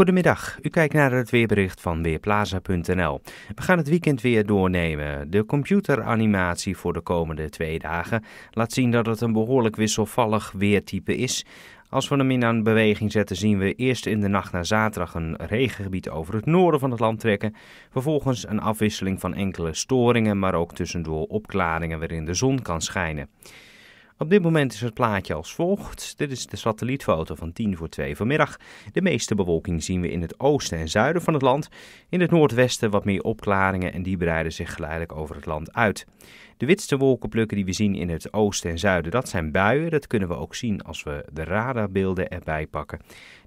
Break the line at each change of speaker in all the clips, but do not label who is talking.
Goedemiddag, u kijkt naar het weerbericht van Weerplaza.nl. We gaan het weekend weer doornemen. De computeranimatie voor de komende twee dagen laat zien dat het een behoorlijk wisselvallig weertype is. Als we hem in aan beweging zetten, zien we eerst in de nacht naar zaterdag een regengebied over het noorden van het land trekken. Vervolgens een afwisseling van enkele storingen, maar ook tussendoor opklaringen waarin de zon kan schijnen. Op dit moment is het plaatje als volgt. Dit is de satellietfoto van 10 voor 2 vanmiddag. De meeste bewolking zien we in het oosten en zuiden van het land. In het noordwesten wat meer opklaringen en die breiden zich geleidelijk over het land uit. De witste wolkenplukken die we zien in het oosten en zuiden, dat zijn buien. Dat kunnen we ook zien als we de radarbeelden erbij pakken.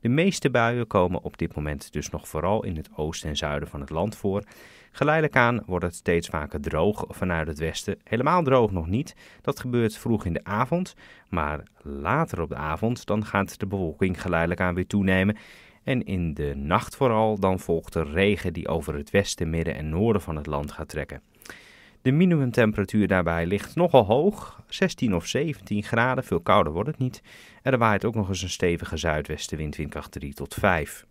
De meeste buien komen op dit moment dus nog vooral in het oosten en zuiden van het land voor. Geleidelijk aan wordt het steeds vaker droog vanuit het westen. Helemaal droog nog niet. Dat gebeurt vroeg in de avond. Maar later op de avond dan gaat de bewolking geleidelijk aan weer toenemen. En in de nacht vooral dan volgt de regen die over het westen, midden en noorden van het land gaat trekken. De minimumtemperatuur daarbij ligt nogal hoog, 16 of 17 graden, veel kouder wordt het niet. En er waait ook nog eens een stevige zuidwestenwind, windkracht 3 tot 5.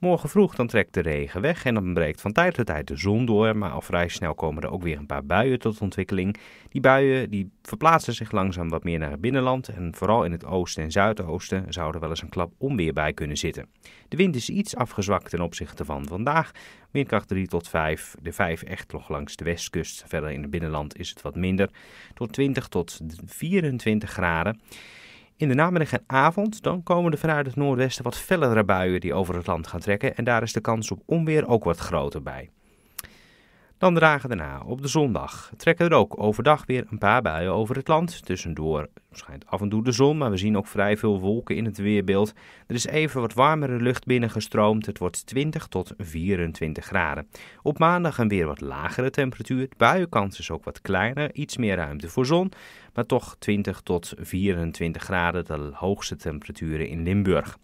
Morgen vroeg dan trekt de regen weg en dan breekt van tijd tot tijd de zon door. Maar al vrij snel komen er ook weer een paar buien tot ontwikkeling. Die buien die verplaatsen zich langzaam wat meer naar het binnenland. En vooral in het oosten en zuidoosten zou er wel eens een klap onweer bij kunnen zitten. De wind is iets afgezwakt ten opzichte van vandaag. Windkracht 3 tot 5, de 5 echt nog langs de westkust. Verder in het binnenland is het wat minder, tot 20 tot 24 graden. In de namiddag en avond dan komen er vanuit het noordwesten wat fellere buien die over het land gaan trekken en daar is de kans op onweer ook wat groter bij. Dan dragen daarna, op de zondag, trekken er ook overdag weer een paar buien over het land. Tussendoor schijnt af en toe de zon, maar we zien ook vrij veel wolken in het weerbeeld. Er is even wat warmere lucht binnengestroomd. Het wordt 20 tot 24 graden. Op maandag een weer wat lagere temperatuur. buienkans is ook wat kleiner, iets meer ruimte voor zon. Maar toch 20 tot 24 graden, de hoogste temperaturen in Limburg.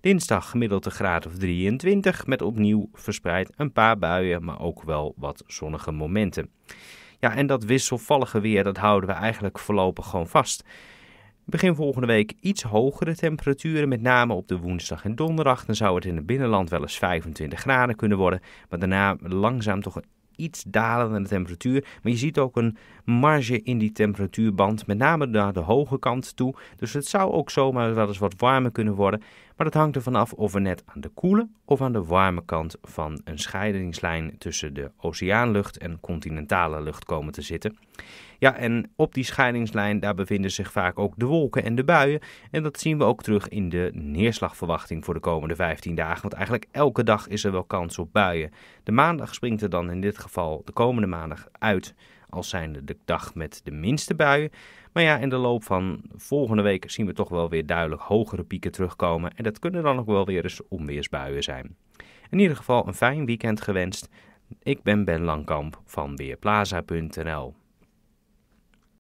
Dinsdag gemiddelde graad of 23 met opnieuw verspreid een paar buien, maar ook wel wat zonnige momenten. Ja, en dat wisselvallige weer, dat houden we eigenlijk voorlopig gewoon vast. Begin volgende week iets hogere temperaturen, met name op de woensdag en donderdag. Dan zou het in het binnenland wel eens 25 graden kunnen worden, maar daarna langzaam toch een iets dalende temperatuur. Maar je ziet ook een marge in die temperatuurband, met name naar de hoge kant toe. Dus het zou ook zomaar wel eens wat warmer kunnen worden. Maar dat hangt ervan af of we net aan de koele of aan de warme kant van een scheidingslijn tussen de oceaanlucht en continentale lucht komen te zitten. Ja, en op die scheidingslijn daar bevinden zich vaak ook de wolken en de buien. En dat zien we ook terug in de neerslagverwachting voor de komende 15 dagen. Want eigenlijk elke dag is er wel kans op buien. De maandag springt er dan in dit geval de komende maandag uit als zijnde de dag met de minste buien. Maar ja, in de loop van volgende week zien we toch wel weer duidelijk hogere pieken terugkomen. En dat kunnen dan ook wel weer eens onweersbuien zijn. In ieder geval een fijn weekend gewenst. Ik ben Ben Langkamp van Weerplaza.nl.